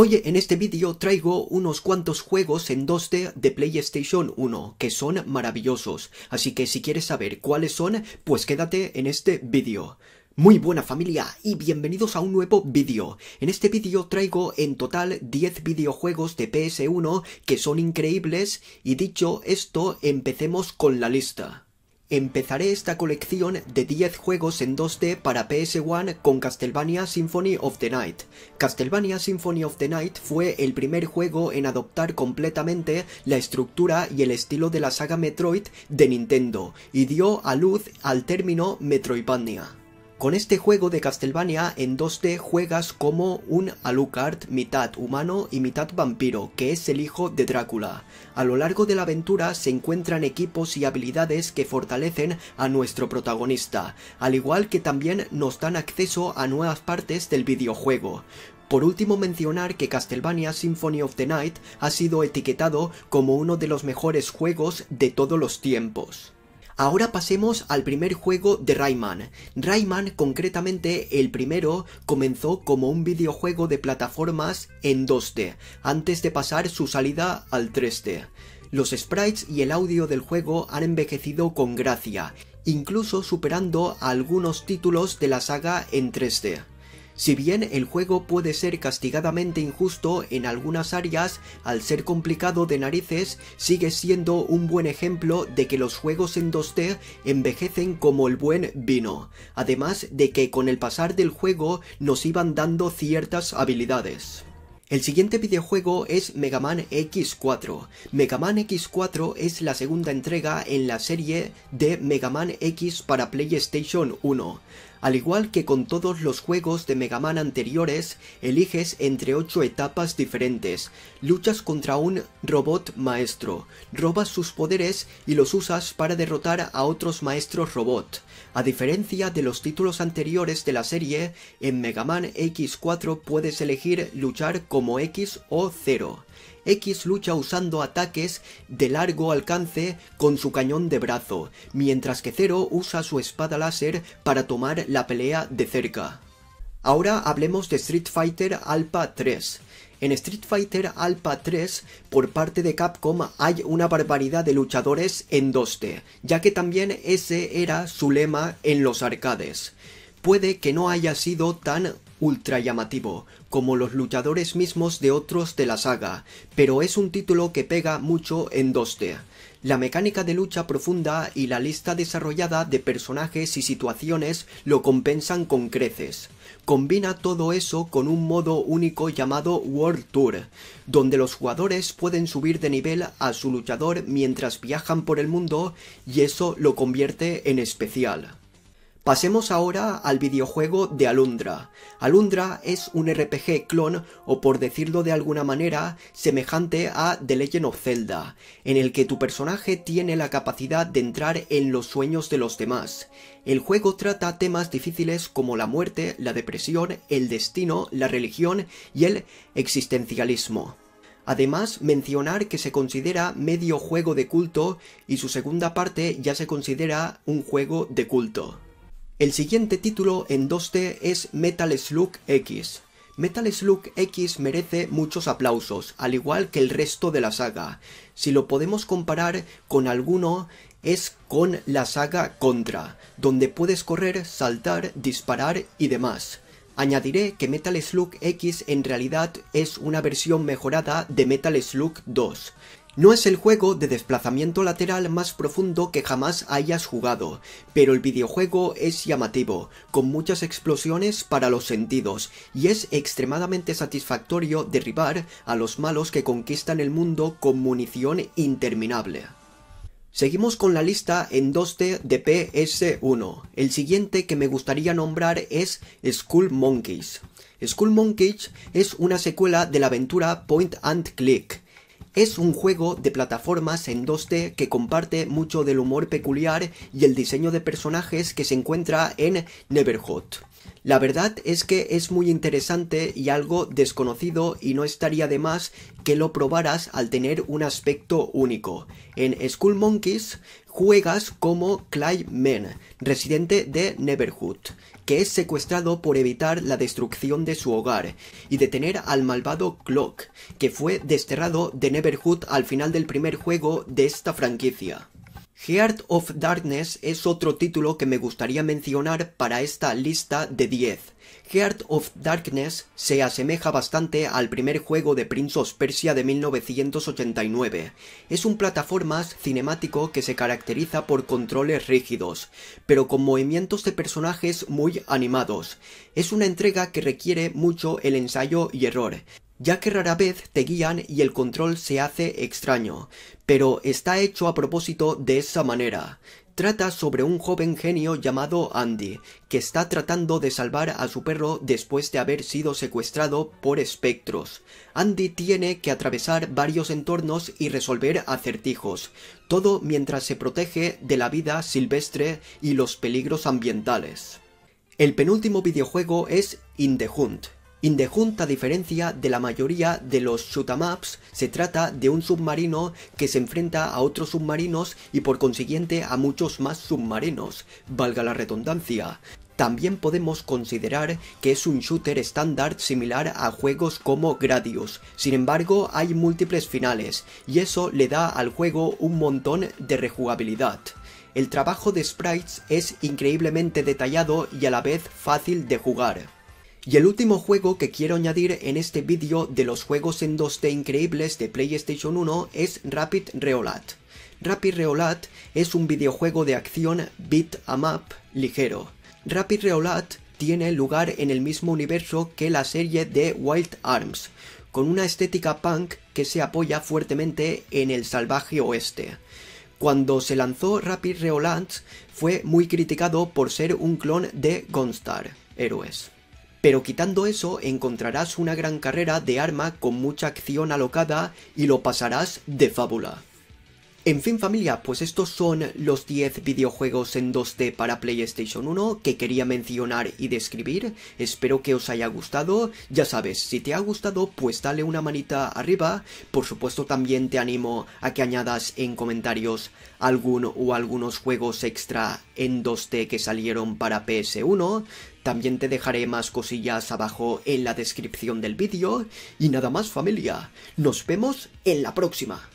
Hoy en este vídeo traigo unos cuantos juegos en 2D de PlayStation 1 que son maravillosos, así que si quieres saber cuáles son, pues quédate en este vídeo. Muy buena familia y bienvenidos a un nuevo vídeo. En este vídeo traigo en total 10 videojuegos de PS1 que son increíbles y dicho esto empecemos con la lista. Empezaré esta colección de 10 juegos en 2D para PS1 con Castlevania Symphony of the Night. Castlevania Symphony of the Night fue el primer juego en adoptar completamente la estructura y el estilo de la saga Metroid de Nintendo y dio a luz al término Metroidvania. Con este juego de Castlevania en 2D juegas como un Alucard mitad humano y mitad vampiro, que es el hijo de Drácula. A lo largo de la aventura se encuentran equipos y habilidades que fortalecen a nuestro protagonista, al igual que también nos dan acceso a nuevas partes del videojuego. Por último mencionar que Castlevania Symphony of the Night ha sido etiquetado como uno de los mejores juegos de todos los tiempos. Ahora pasemos al primer juego de Rayman. Rayman, concretamente el primero, comenzó como un videojuego de plataformas en 2D, antes de pasar su salida al 3D. Los sprites y el audio del juego han envejecido con gracia, incluso superando a algunos títulos de la saga en 3D. Si bien el juego puede ser castigadamente injusto en algunas áreas, al ser complicado de narices, sigue siendo un buen ejemplo de que los juegos en 2D envejecen como el buen vino, además de que con el pasar del juego nos iban dando ciertas habilidades. El siguiente videojuego es Mega Man X4. Mega Man X4 es la segunda entrega en la serie de Mega Man X para PlayStation 1. Al igual que con todos los juegos de Mega Man anteriores, eliges entre 8 etapas diferentes, luchas contra un robot maestro, robas sus poderes y los usas para derrotar a otros maestros robot. A diferencia de los títulos anteriores de la serie, en Mega Man X4 puedes elegir luchar como X o 0. X lucha usando ataques de largo alcance con su cañón de brazo, mientras que Zero usa su espada láser para tomar la pelea de cerca. Ahora hablemos de Street Fighter Alpha 3. En Street Fighter Alpha 3, por parte de Capcom, hay una barbaridad de luchadores en 2 ya que también ese era su lema en los arcades. Puede que no haya sido tan ultra llamativo, como los luchadores mismos de otros de la saga, pero es un título que pega mucho en 2D. La mecánica de lucha profunda y la lista desarrollada de personajes y situaciones lo compensan con creces. Combina todo eso con un modo único llamado World Tour, donde los jugadores pueden subir de nivel a su luchador mientras viajan por el mundo y eso lo convierte en especial. Pasemos ahora al videojuego de Alundra. Alundra es un RPG clon o por decirlo de alguna manera semejante a The Legend of Zelda, en el que tu personaje tiene la capacidad de entrar en los sueños de los demás. El juego trata temas difíciles como la muerte, la depresión, el destino, la religión y el existencialismo. Además, mencionar que se considera medio juego de culto y su segunda parte ya se considera un juego de culto. El siguiente título en 2D es Metal Slug X. Metal Slug X merece muchos aplausos, al igual que el resto de la saga. Si lo podemos comparar con alguno, es con la saga Contra, donde puedes correr, saltar, disparar y demás. Añadiré que Metal Slug X en realidad es una versión mejorada de Metal Slug 2. No es el juego de desplazamiento lateral más profundo que jamás hayas jugado, pero el videojuego es llamativo, con muchas explosiones para los sentidos, y es extremadamente satisfactorio derribar a los malos que conquistan el mundo con munición interminable. Seguimos con la lista en 2D de PS1. El siguiente que me gustaría nombrar es School Monkeys. School Monkeys es una secuela de la aventura Point and Click es un juego de plataformas en 2D que comparte mucho del humor peculiar y el diseño de personajes que se encuentra en Neverhot. La verdad es que es muy interesante y algo desconocido y no estaría de más que lo probaras al tener un aspecto único. En School Monkeys juegas como Clyde Men, residente de Neverhood, que es secuestrado por evitar la destrucción de su hogar y detener al malvado Clock, que fue desterrado de Neverhood al final del primer juego de esta franquicia. Heart of Darkness es otro título que me gustaría mencionar para esta lista de 10. Heart of Darkness se asemeja bastante al primer juego de Prince of Persia de 1989. Es un plataformas cinemático que se caracteriza por controles rígidos, pero con movimientos de personajes muy animados. Es una entrega que requiere mucho el ensayo y error, ya que rara vez te guían y el control se hace extraño, pero está hecho a propósito de esa manera. Trata sobre un joven genio llamado Andy, que está tratando de salvar a su perro después de haber sido secuestrado por espectros. Andy tiene que atravesar varios entornos y resolver acertijos, todo mientras se protege de la vida silvestre y los peligros ambientales. El penúltimo videojuego es In the Hunt, Indejunta diferencia de la mayoría de los shootamaps, se trata de un submarino que se enfrenta a otros submarinos y por consiguiente a muchos más submarinos, valga la redundancia. También podemos considerar que es un shooter estándar similar a juegos como Gradius. Sin embargo, hay múltiples finales y eso le da al juego un montón de rejugabilidad. El trabajo de sprites es increíblemente detallado y a la vez fácil de jugar. Y el último juego que quiero añadir en este vídeo de los juegos en 2D increíbles de PlayStation 1 es Rapid Reolat. Rapid Reolat es un videojuego de acción beat em up ligero. Rapid Reolat tiene lugar en el mismo universo que la serie de Wild Arms, con una estética punk que se apoya fuertemente en el salvaje oeste. Cuando se lanzó Rapid Reolat fue muy criticado por ser un clon de Gunstar, héroes. Pero quitando eso encontrarás una gran carrera de arma con mucha acción alocada y lo pasarás de fábula. En fin familia, pues estos son los 10 videojuegos en 2D para PlayStation 1 que quería mencionar y describir, espero que os haya gustado, ya sabes, si te ha gustado pues dale una manita arriba, por supuesto también te animo a que añadas en comentarios algún o algunos juegos extra en 2D que salieron para PS1, también te dejaré más cosillas abajo en la descripción del vídeo. Y nada más familia, nos vemos en la próxima.